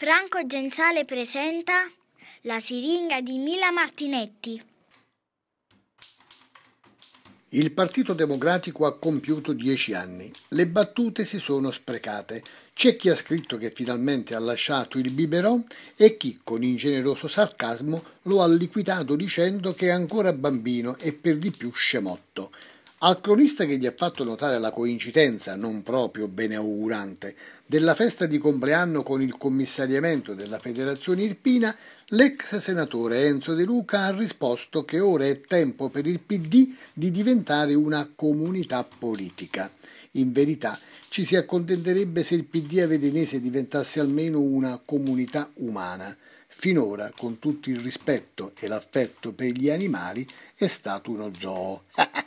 Franco Genzale presenta La siringa di Mila Martinetti. Il Partito Democratico ha compiuto dieci anni. Le battute si sono sprecate. C'è chi ha scritto che finalmente ha lasciato il biberon e chi, con ingeneroso sarcasmo, lo ha liquidato dicendo che è ancora bambino e per di più scemotto. Al cronista che gli ha fatto notare la coincidenza, non proprio beneaugurante, della festa di compleanno con il commissariamento della Federazione Irpina, l'ex senatore Enzo De Luca ha risposto che ora è tempo per il PD di diventare una comunità politica. In verità ci si accontenterebbe se il PD avedenese diventasse almeno una comunità umana. Finora, con tutto il rispetto e l'affetto per gli animali, è stato uno zoo.